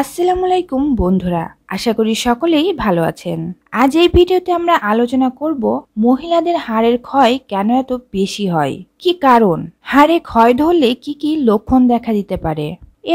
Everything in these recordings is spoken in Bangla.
আসসালামু আলাইকুম বন্ধুরা আশা করি সকলেই ভালো আছেন আজ এই ভিডিওতে আমরা আলোচনা করব মহিলাদের হাড়ের ক্ষয় কেন এত বেশি হয় কি কারণ হাড়ে ক্ষয় ধরলে কি কি লক্ষণ দেখা দিতে পারে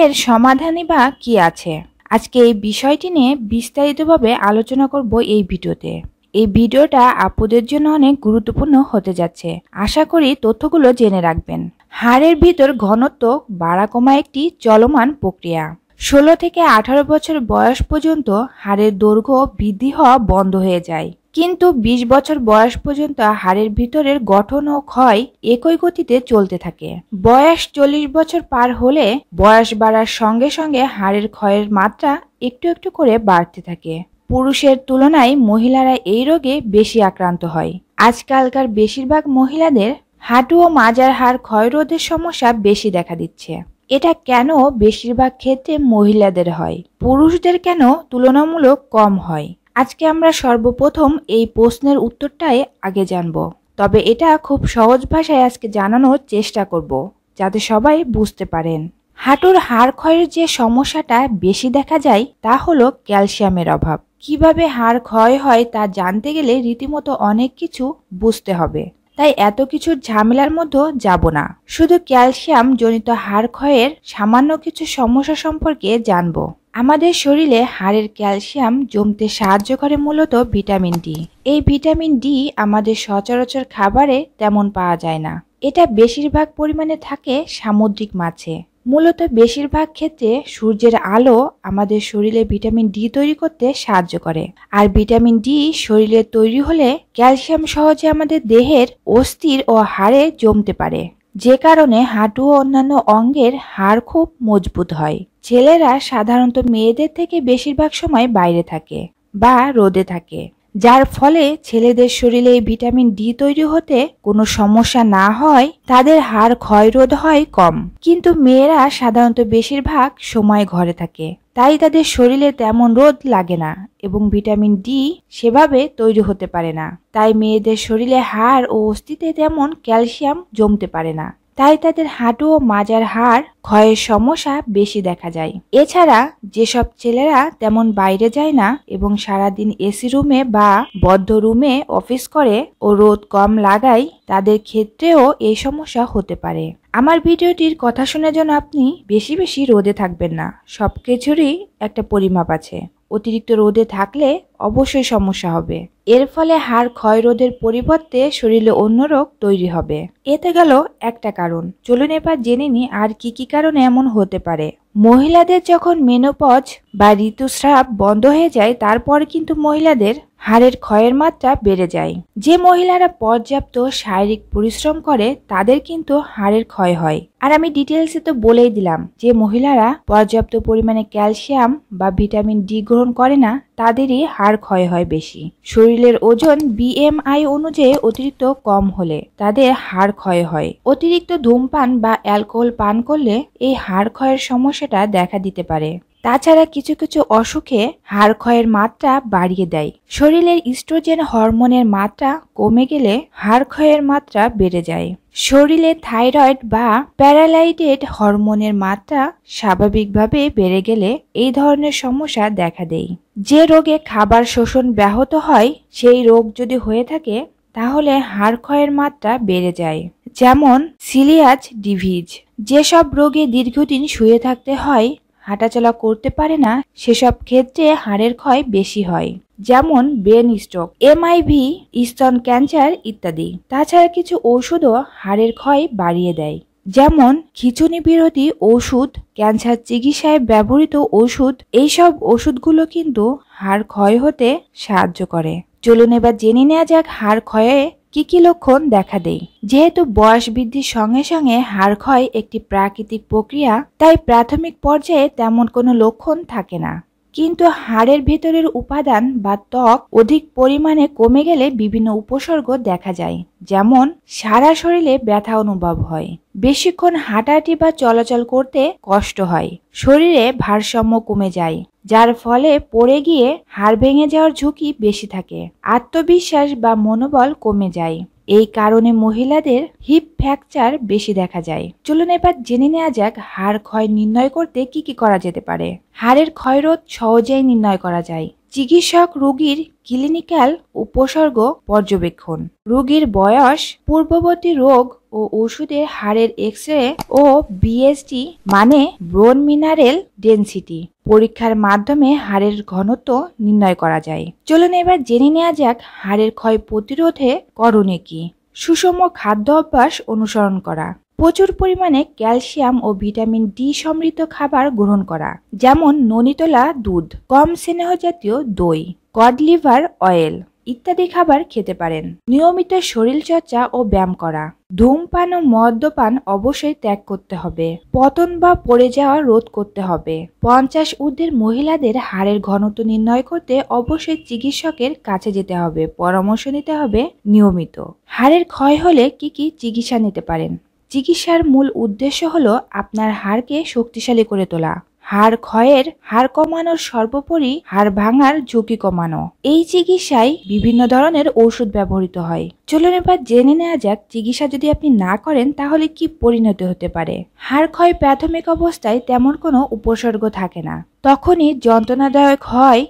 এর সমাধানই বা কি আছে আজকে এই বিষয়টি নিয়ে বিস্তারিতভাবে আলোচনা করব এই ভিডিওতে এই ভিডিওটা আপুদের জন্য অনেক গুরুত্বপূর্ণ হতে যাচ্ছে আশা করি তথ্যগুলো জেনে রাখবেন হাড়ের ভিতর ঘনত্ব বাড়া কমা একটি চলমান প্রক্রিয়া ষোলো থেকে আঠারো বছর বয়স পর্যন্ত হাড়ের দৈর্ঘ্য বৃদ্ধি হওয়া বন্ধ হয়ে যায় কিন্তু ২০ বছর বয়স পর্যন্ত হাড়ের ভিতরের গঠন ও ক্ষয় একই গতিতে চলতে থাকে বয়স চল্লিশ বছর পার হলে বয়স বাড়ার সঙ্গে সঙ্গে হাড়ের ক্ষয়ের মাত্রা একটু একটু করে বাড়তে থাকে পুরুষের তুলনায় মহিলারা এই রোগে বেশি আক্রান্ত হয় আজকালকার বেশিরভাগ মহিলাদের হাঁটু ও মাজার হাড় ক্ষয় রোধের সমস্যা বেশি দেখা দিচ্ছে এটা কেন বেশিরভাগ ক্ষেত্রে মহিলাদের হয় পুরুষদের কেন তুলনামূলক কম হয় আজকে আমরা সর্বপ্রথম এই প্রশ্নের উত্তরটাই আগে জানব তবে এটা খুব সহজ ভাষায় আজকে জানানোর চেষ্টা করব যাতে সবাই বুঝতে পারেন হাঁটুর হাড় ক্ষয়ের যে সমস্যাটা বেশি দেখা যায় তা হলো ক্যালসিয়ামের অভাব কিভাবে হাড় ক্ষয় হয় তা জানতে গেলে রীতিমতো অনেক কিছু বুঝতে হবে তাই এত কিছু ঝামেলার মধ্যে যাব না শুধু ক্যালসিয়াম জনিত হাড় ক্ষয়ের সামান্য কিছু সমস্যা সম্পর্কে জানব আমাদের শরীরে হাড়ের ক্যালসিয়াম জমতে সাহায্য করে মূলত ভিটামিন ডি এই ভিটামিন ডি আমাদের সচরাচর খাবারে তেমন পাওয়া যায় না এটা বেশিরভাগ পরিমাণে থাকে সামুদ্রিক মাছে মূলত বেশিরভাগ ক্ষেত্রে সূর্যের আলো আমাদের শরীরে ভিটামিন ডি তৈরি করতে সাহায্য করে আর ভিটামিন ডি শরীরে তৈরি হলে ক্যালসিয়াম সহজে আমাদের দেহের অস্থির ও হাড়ে জমতে পারে যে কারণে হাঁটু ও অন্যান্য অঙ্গের হাড় খুব মজবুত হয় ছেলেরা সাধারণত মেয়েদের থেকে বেশিরভাগ সময় বাইরে থাকে বা রোদে থাকে যার ফলে ছেলেদের শরীরে ভিটামিন ডি তৈরি হতে কোনো সমস্যা না হয় তাদের হাড় ক্ষয়রোধ হয় কম কিন্তু মেয়েরা সাধারণত বেশিরভাগ সময় ঘরে থাকে তাই তাদের শরীরে তেমন রোদ লাগে না এবং ভিটামিন ডি সেভাবে তৈরি হতে পারে না তাই মেয়েদের শরীরে হাড় ও অস্থিতে তেমন ক্যালসিয়াম জমতে পারে না তাই তাদের হাঁটু ও মাজার হাড় ক্ষয়ের সমস্যা বেশি দেখা যায় এছাড়া যেসব ছেলেরা তেমন বাইরে যায় না এবং সারাদিন এসি রুমে বা বদ্ধ রুমে অফিস করে ও রোদ কম লাগায় তাদের ক্ষেত্রেও এই সমস্যা হতে পারে আমার ভিডিওটির কথা শোনার জন্য আপনি বেশি বেশি রোদে থাকবেন না সব কিছুরই একটা পরিমাপ আছে অতিরিক্ত রোদে থাকলে অবশ্যই সমস্যা হবে এর ফলে হাড় ক্ষয় রোধের পরিবর্তে শরীরে অন্য রোগ তৈরি হবে এতে গেল একটা কারণ চলুন এবার জেনে নি আর কি কি কারণে এমন হতে পারে মহিলাদের যখন মেনোপজ বা ঋতুস্রাব বন্ধ হয়ে যায় তারপর কিন্তু মহিলাদের হাড়ের ক্ষয়ের মাত্রা বেড়ে যায় যে মহিলারা পর্যাপ্ত শারীরিক পরিশ্রম করে তাদের কিন্তু হাড়ের ক্ষয় হয় আর আমি ডিটেলসে তো বলেই দিলাম যে মহিলারা পর্যাপ্ত পরিমাণে ক্যালসিয়াম বা ভিটামিন ডি গ্রহণ করে না তাদেরই হাড় ক্ষয় হয় বেশি শরীরের ওজন বিএমআই অনুযায়ী অতিরিক্ত কম হলে তাদের হাড় ক্ষয় হয় অতিরিক্ত ধূমপান বা অ্যালকোহল পান করলে এই হাড় ক্ষয়ের সমস্যাটা দেখা দিতে পারে তাছাড়া কিছু কিছু অসুখে হাড় ক্ষয়ের মাত্রা বাড়িয়ে দেয় শরীরের ইস্ট্রোজেন হরমোনের মাত্রা কমে গেলে হাড় ক্ষয়ের মাত্রা বেড়ে যায় শরীরে থাইরয়েড বা প্যারালাইটেড হরমোনের মাত্রা স্বাভাবিকভাবে বেড়ে গেলে এই ধরনের সমস্যা দেখা দেয় যে রোগে খাবার শোষণ ব্যাহত হয় সেই রোগ যদি হয়ে থাকে তাহলে হাড় ক্ষয়ের মাত্রা বেড়ে যায় যেমন সিলিয়াজ ডিভিজ যেসব রোগে দীর্ঘদিন শুয়ে থাকতে হয় হাঁটাচলা করতে পারে না সেসব ক্ষেত্রে হাড়ের ক্ষয় বেশি হয় যেমন ব্রেন স্ট্রোক এমআইভি স্তন ক্যান্সার ইত্যাদি তাছাড়া কিছু ঔষধও হাড়ের ক্ষয় বাড়িয়ে দেয় যেমন খিচুনি বিরোধী ওষুধ ক্যান্সার চিকিৎসায় ব্যবহৃত ওষুধ এইসব ওষুধগুলো কিন্তু হাড় ক্ষয় হতে সাহায্য করে চলুন এবার জেনে নেওয়া যাক হাড় ক্ষয়ে কি কি লক্ষণ দেখা দেয় যেহেতু বয়স বৃদ্ধির সঙ্গে সঙ্গে হাড় ক্ষয় একটি প্রাকৃতিক প্রক্রিয়া তাই প্রাথমিক পর্যায়ে তেমন কোনো লক্ষণ থাকে না কিন্তু হাড়ের ভেতরের উপাদান বা ত্বক অধিক পরিমাণে কমে গেলে বিভিন্ন উপসর্গ দেখা যায় যেমন সারা শরীরে ব্যথা অনুভব হয় বেশিক্ষণ হাঁটাহাঁটি বা চলাচল করতে কষ্ট হয় শরীরে ভারসাম্য কমে যায় যার ফলে পড়ে গিয়ে হাড় ভেঙে যাওয়ার ঝুঁকি বেশি থাকে আত্মবিশ্বাস বা মনোবল কমে যায় এই কারণে মহিলাদের হিপ ফ্র্যাকচার বেশি দেখা যায় চলুন এবার জেনে নেওয়া যাক হাড় ক্ষয় নির্ণয় করতে কি কি করা যেতে পারে হাড়ের ক্ষয়রোধ সহজেই নির্ণয় করা যায় চিকিৎসক রোগীর ক্লিনিক্যাল উপসর্গ পর্যবেক্ষণ রোগীর বয়স পূর্ববর্তী রোগ ও ওষুধের হাড়ের এক্স রে ও বিএসটি মানে ব্রোন মিনারেল ডেন্সিটি পরীক্ষার মাধ্যমে হাড়ের ঘনত্ব নির্ণয় করা যায় চলুন এবার জেনে নেওয়া যাক হাড়ের ক্ষয় প্রতিরোধে করণে কি সুষম খাদ্য অভ্যাস অনুসরণ করা প্রচুর পরিমাণে ক্যালসিয়াম ও ভিটামিন ডি সমৃদ্ধ খাবার গ্রহণ করা যেমন ননিতলা দুধ কম স্নেহ জাতীয় দই কড লিভার অয়েল ইত্যাদি খাবার খেতে পারেন নিয়মিত শরীর চর্চা ও ব্যায়াম করা ধূমপান ও মদ্যপান অবশ্যই ত্যাগ করতে হবে পতন বা পড়ে যাওয়া রোধ করতে হবে পঞ্চাশ ঊর্ধ্বের মহিলাদের হাড়ের ঘনত্ব নির্ণয় করতে অবশ্যই চিকিৎসকের কাছে যেতে হবে পরামর্শ নিতে হবে নিয়মিত হাড়ের ক্ষয় হলে কি কি চিকিৎসা নিতে পারেন চিকিৎসার মূল উদ্দেশ্য হল আপনার হাড়কে শক্তিশালী করে তোলা হাড় ক্ষয়ের হাড় কমানোর সর্বোপরি হাড় ভাঙার ঝুঁকি কমানো এই চিকিৎসায় বিভিন্ন ধরনের ওষুধ ব্যবহৃত হয় চলুন এবার জেনে নেওয়া যাক চিকিৎসা যদি আপনি না করেন তাহলে কি পরিণতি হতে পারে হাড় ক্ষয় প্রাথমিক অবস্থায় তেমন কোনো উপসর্গ থাকে না তখনই যন্ত্রণাদায়ক হয়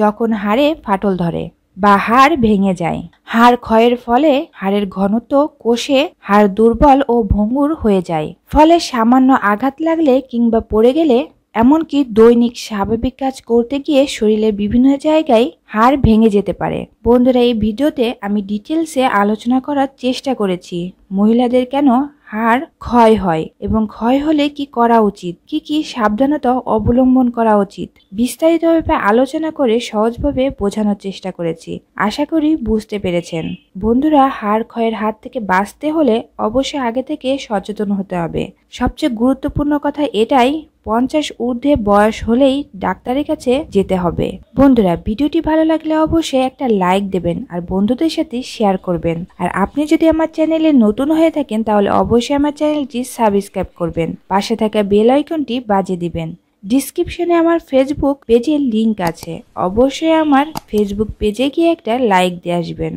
যখন হাড়ে ফাটল ধরে বা হাড় ভেঙে যায় হাড় ক্ষয়ের ফলে হাড়ের ঘনত্ব কোষে হাড় দুর্বল ও ভঙ্গুর হয়ে যায় ফলে সামান্য আঘাত লাগলে কিংবা পড়ে গেলে এমনকি দৈনিক স্বাভাবিক কাজ করতে গিয়ে শরীরের বিভিন্ন জায়গায় হাড় ভেঙে যেতে পারে বন্ধুরা এই ভিডিওতে আমি ডিটেলসে আলোচনা করার চেষ্টা করেছি মহিলাদের কেন হাড় ক্ষয় হয় এবং ক্ষয় হলে কি করা উচিত কি কি সাবধানতা অবলম্বন করা উচিত বিস্তারিতভাবে আলোচনা করে সহজভাবে বোঝানোর চেষ্টা করেছি আশা করি বুঝতে পেরেছেন বন্ধুরা হাড় ক্ষয়ের হাত থেকে বাঁচতে হলে অবশ্যই আগে থেকে সচেতন হতে হবে সবচেয়ে গুরুত্বপূর্ণ কথা এটাই পঞ্চাশ ঊর্ধ্বে বয়স হলেই ডাক্তারের কাছে যেতে হবে বন্ধুরা ভিডিওটি ভালো লাগলে অবশ্যই একটা লাইক দেবেন আর বন্ধুদের সাথে শেয়ার করবেন আর আপনি যদি আমার চ্যানেলে নতুন হয়ে থাকেন তাহলে অবশ্যই আমার চ্যানেলটি সাবস্ক্রাইব করবেন পাশে থাকা বেল আইকনটি বাজে দিবেন ডিসক্রিপশনে আমার ফেসবুক পেজের লিংক আছে অবশ্যই আমার ফেসবুক পেজে গিয়ে একটা লাইক দিয়ে আসবেন